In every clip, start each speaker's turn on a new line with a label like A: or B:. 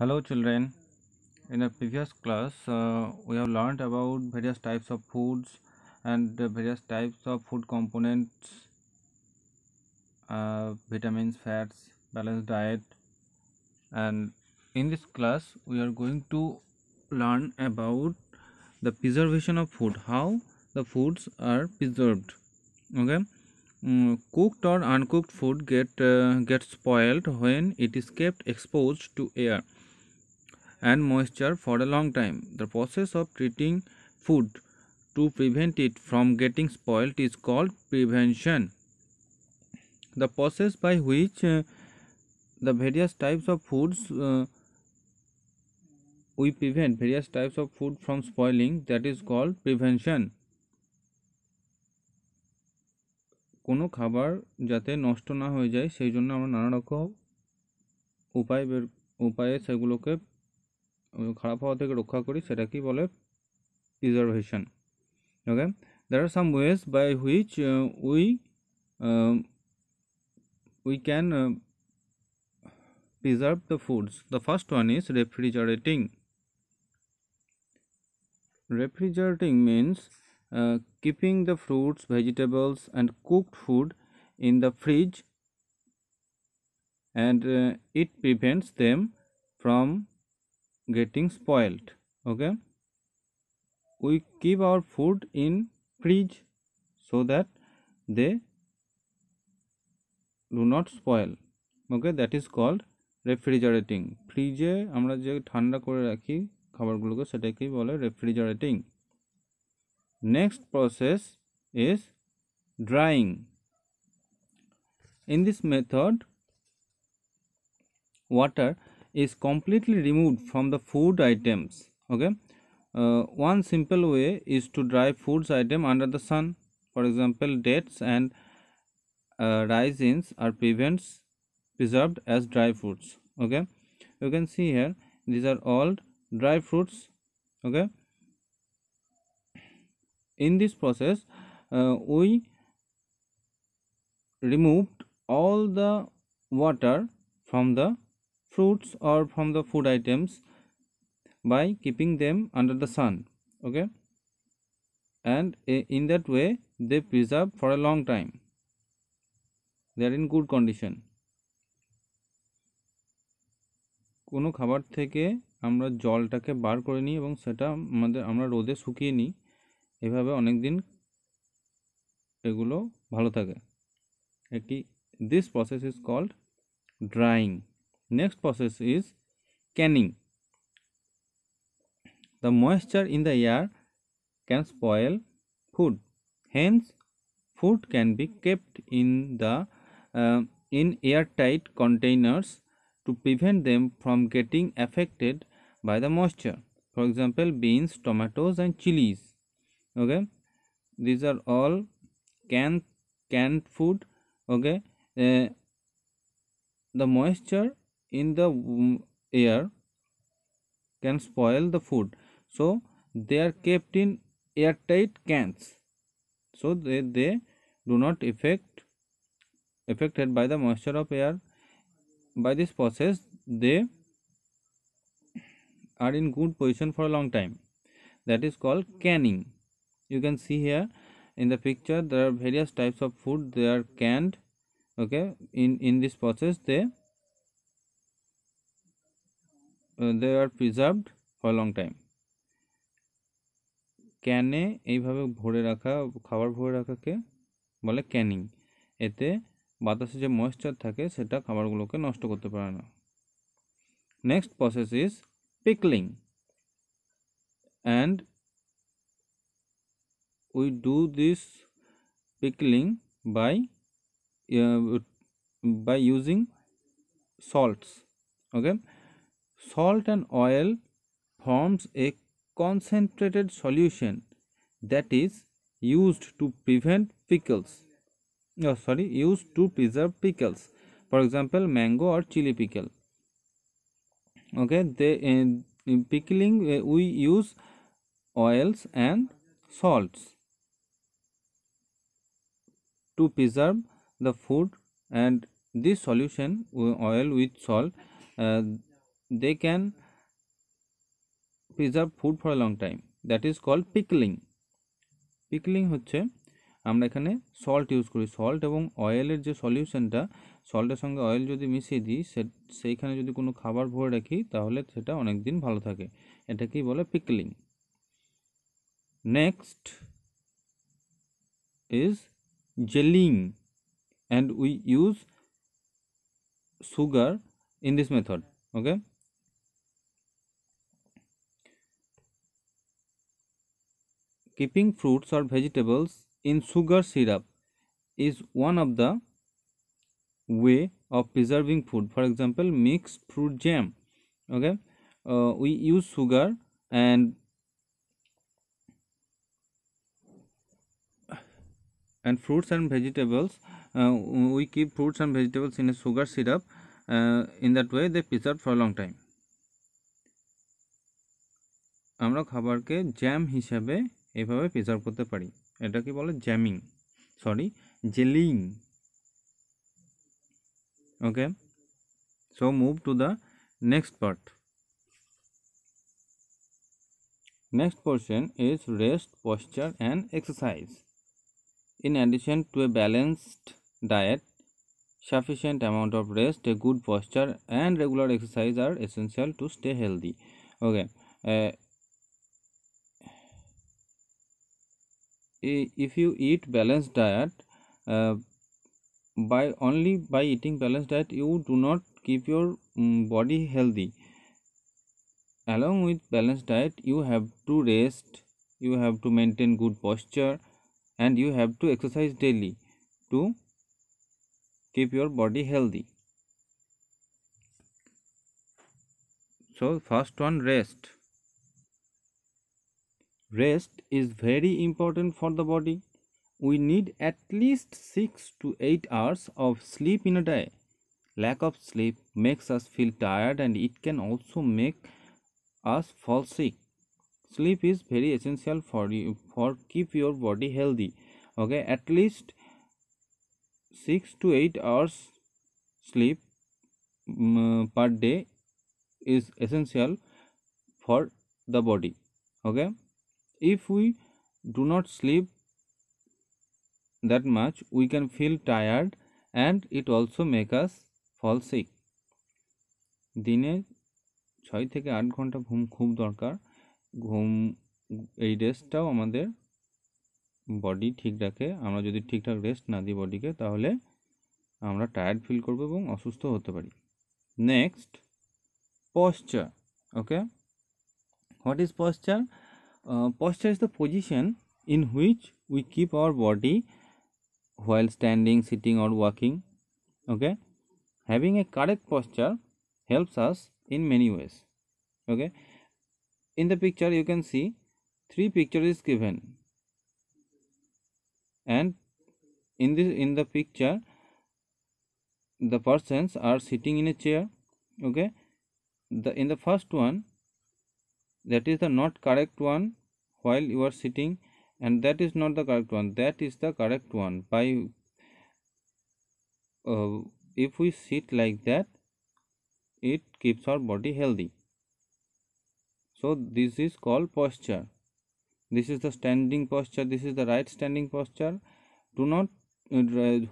A: Hello children, in the previous class uh, we have learned about various types of foods and various types of food components, uh, vitamins, fats, balanced diet and in this class we are going to learn about the preservation of food, how the foods are preserved, okay. Mm, cooked or uncooked food get uh, spoiled when it is kept exposed to air and moisture for a long time. The process of treating food to prevent it from getting spoiled is called prevention. The process by which uh, the various types of foods uh, we prevent various types of food from spoiling that is called prevention. কোনো খাবার যাতে নষ্ট না হয়ে যায় সেই জন্য আমরা নানা রকম উপায় উপায়ে সেগুলোকে খারাপ হওয়া থেকে রক্ষা করি সেটা কি বলে preservation okay there are some ways by which uh, uh, we can uh, preserve the foods the first one is refrigerating refrigerating means keeping the fruits vegetables and cooked food in the fridge and it prevents them from getting spoiled okay we keep our food in fridge so that they do not spoil okay that is called refrigerating fridge amra je thanda kore rakhi khabar gulo ke খাবারগুলোকে ki bole refrigerating next process is drying in this method water is completely removed from the food items okay uh, one simple way is to dry foods item under the sun for example dates and uh, raisins are prevents preserved as dry fruits okay you can see here these are all dry fruits okay in this process uh, we removed all the water from the fruits or from the food items by keeping them under the sun okay and in that way they preserve for a long time they are in good condition কোনো খাবার থেকে আমরা জলটাকে বার করে নিই এবং সেটা আমাদের আমরা রোদে শুকিয়ে নিই এভাবে অনেক দিন এগুলো ভালো থাকে একটি this process is called drying Next process is canning. The moisture in the air can spoil food. Hence, food can be kept in the uh, in airtight containers to prevent them from getting affected by the moisture. For example, beans, tomatoes, and chilies. Okay, these are all canned canned food. Okay, uh, the moisture in the air can spoil the food so they are kept in airtight cans so they, they do not affect affected by the moisture of air by this process they are in good position for a long time that is called canning you can see here in the picture there are various types of food they are canned okay in in this process they they are preserved for long time ক্যানে এইভাবে ভরে রাখা খাবার ভরে রাখাকে বলে ক্যানিং এতে বাতাসে যে ময়েশ্চার থাকে সেটা খাবারগুলোকে নষ্ট করতে পারে না next process is pickling and we do this pickling by by using salts okay Salt and oil forms a concentrated solution that is used to prevent pickles oh, sorry used to preserve pickles for example mango or chili pickle okay they in, eh, in pickling uh, we use oils and salts to preserve the food and this solution oil with salt uh, they can preserve food for a long time that is called pickling pickling হচ্ছে আমরা এখানে salt use করি salt এবং অয়েলের যে সলিউশনটা সল্টের সঙ্গে oil যদি মিশিয়ে দিই সেইখানে যদি কোনো খাবার ভরে রাখি তাহলে সেটা অনেক দিন ভালো থাকে এটাকেই বলে pickling next is jelling and we use sugar in this method okay keeping fruits or vegetables in sugar syrup is one of the way of preserving food for example mixed fruit jam okay uh, we use sugar and and fruits and vegetables uh, we keep fruits and vegetables in a sugar syrup uh, in that way they preserve for a long time আমরা খাবারকে jam হিসাবে এইভাবে preserve করতে পারি এটা কি বলে jamming sorry jelling okay so move to the next part next portion is rest posture and exercise in addition to a balanced diet sufficient amount of rest a good posture and regular exercise are essential to stay healthy okay if you eat balanced diet uh, by only by eating balanced diet you do not keep your um, body healthy along with balanced diet you have to rest you have to maintain good posture and you have to exercise daily to keep your body healthy so first one rest Rest is very important for the body. We need at least 6 to 8 hours of sleep in a day. Lack of sleep makes us feel tired and it can also make us fall sick. Sleep is very essential for you for keep your body healthy. Okay, at least 6 to 8 hours sleep um, per day is essential for the body. Okay. if we do not sleep that much we can feel tired and it also make us fall sick দিনে ছয় থেকে আট ঘন্টা ঘুম খুব দরকার ঘুম এই রেস্টটাও আমাদের বডি ঠিক রাখে আমরা যদি ঠিকঠাক রেস্ট না দিই বডিকে তাহলে আমরা টায়ার্ড ফিল করবো এবং অসুস্থ হতে পারি next posture okay what is posture Uh, posture is the position in which we keep our body while standing, sitting or walking. Okay. Having a correct posture helps us in many ways. Okay. In the picture you can see three pictures given. And in this in the picture the persons are sitting in a chair. Okay. The in the first one that is the not correct one while you are sitting and that is not the correct one that is the correct one by uh, if we sit like that it keeps our body healthy so this is called posture this is the standing posture this is the right standing posture do not uh,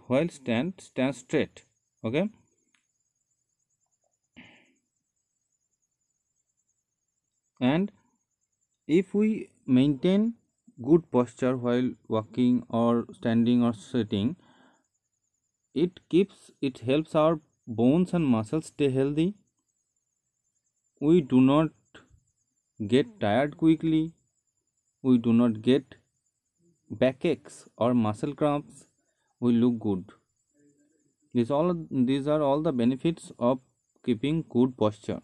A: while stand stand straight okay and if we maintain good posture while walking or standing or sitting it keeps it helps our bones and muscles stay healthy we do not get tired quickly we do not get backaches or muscle cramps we look good these all these are all the benefits of keeping good posture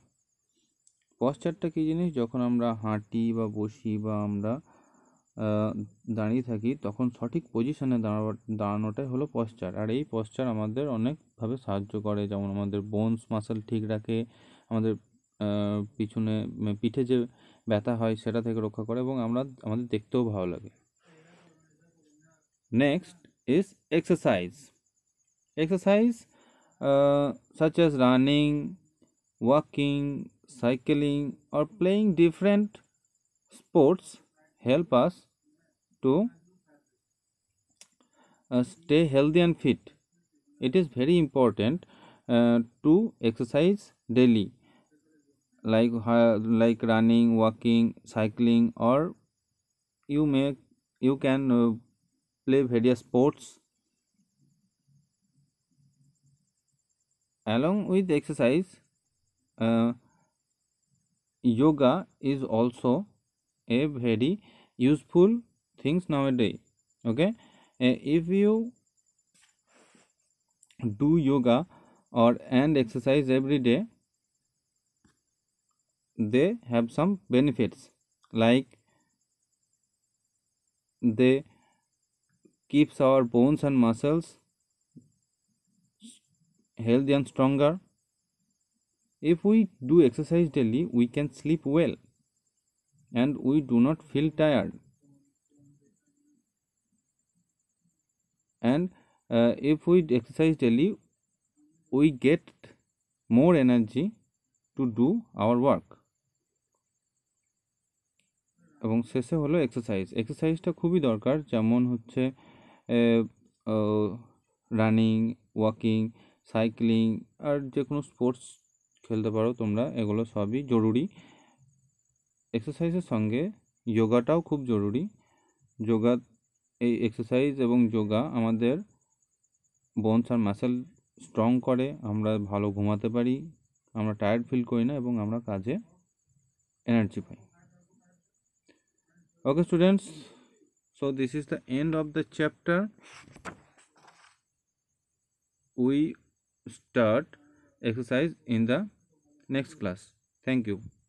A: পশ্চারটা কী জিনিস যখন আমরা হাঁটি বা বসি বা আমরা দাঁড়িয়ে থাকি তখন সঠিক পজিশনে দাঁড়া দাঁড়ানোটাই হলো পশ্চার আর এই পশ্চার আমাদের অনেকভাবে সাহায্য করে যেমন আমাদের বোনস মাসেল ঠিক রাখে আমাদের পিছনে পিঠে যে ব্যথা হয় সেটা থেকে রক্ষা করে এবং আমরা আমাদের দেখতেও ভালো লাগে next is exercise exercise such as running walking cycling or playing different sports help us to uh, stay healthy and fit it is very important uh, to exercise daily like uh, like running walking cycling or you may you can uh, play various sports along with exercise uh, yoga is also a very useful things nowadays okay if you do yoga or and exercise every day they have some benefits like they keeps our bones and muscles healthy and stronger If we do exercise daily, we can sleep well and we do not feel tired. And uh, if we exercise daily, we get more energy to do our work. এবং শেষে হলো exercise এক্সারসাইজটা খুবই দরকার যেমন হচ্ছে running walking cycling আর যে কোনো sports খেলতে পারো তোমরা এগুলো সবই জরুরি এক্সারসাইজের সঙ্গে যোগাটাও খুব জরুরি যোগা এই এক্সারসাইজ এবং যোগা আমাদের বোনস আর মাসেল স্ট্রং করে আমরা ভালো ঘুমাতে পারি আমরা টায়ার্ড ফিল করি না এবং আমরা কাজে এনার্জি পাই okay students so this is the end of the chapter we start exercise in the next class thank you